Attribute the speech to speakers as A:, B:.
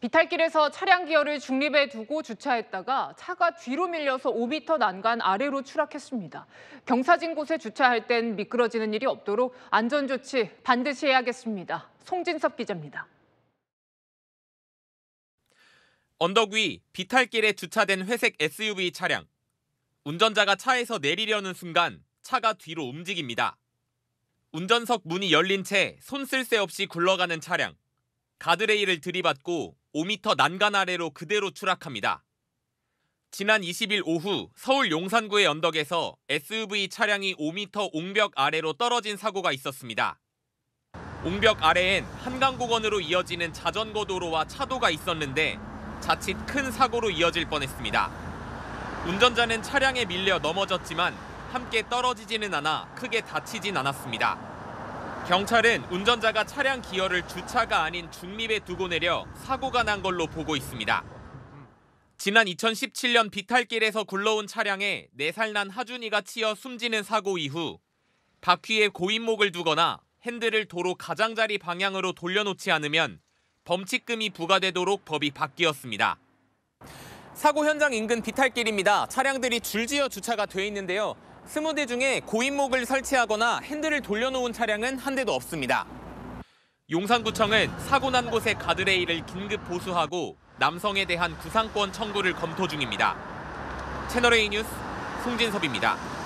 A: 비탈길에서 차량 기어를 중립에 두고 주차했다가 차가 뒤로 밀려서 5m 난간 아래로 추락했습니다. 경사진 곳에 주차할 땐 미끄러지는 일이 없도록 안전조치 반드시 해야겠습니다. 송진섭 기자입니다.
B: 언덕 위 비탈길에 주차된 회색 SUV 차량. 운전자가 차에서 내리려는 순간 차가 뒤로 움직입니다. 운전석 문이 열린 채손쓸새 없이 굴러가는 차량. 가드레일을 들이받고 5m 난간 아래로 그대로 추락합니다. 지난 20일 오후 서울 용산구의 언덕에서 SUV 차량이 5m 옹벽 아래로 떨어진 사고가 있었습니다. 옹벽 아래엔 한강공원으로 이어지는 자전거 도로와 차도가 있었는데 자칫 큰 사고로 이어질 뻔했습니다. 운전자는 차량에 밀려 넘어졌지만 함께 떨어지지는 않아 크게 다치진 않았습니다. 경찰은 운전자가 차량 기어를 주차가 아닌 중립에 두고 내려 사고가 난 걸로 보고 있습니다. 지난 2017년 비탈길에서 굴러온 차량에 4살 난 하준이가 치여 숨지는 사고 이후 바퀴에 고인목을 두거나 핸들을 도로 가장자리 방향으로 돌려놓지 않으면 범칙금이 부과되도록 법이 바뀌었습니다. 사고 현장 인근 비탈길입니다. 차량들이 줄지어 주차가 돼 있는데요. 20대 중에 고인목을 설치하거나 핸들을 돌려놓은 차량은 한 대도 없습니다. 용산구청은 사고 난 곳의 가드레일을 긴급 보수하고 남성에 대한 구상권 청구를 검토 중입니다.
A: 채널A 뉴스 송진섭입니다.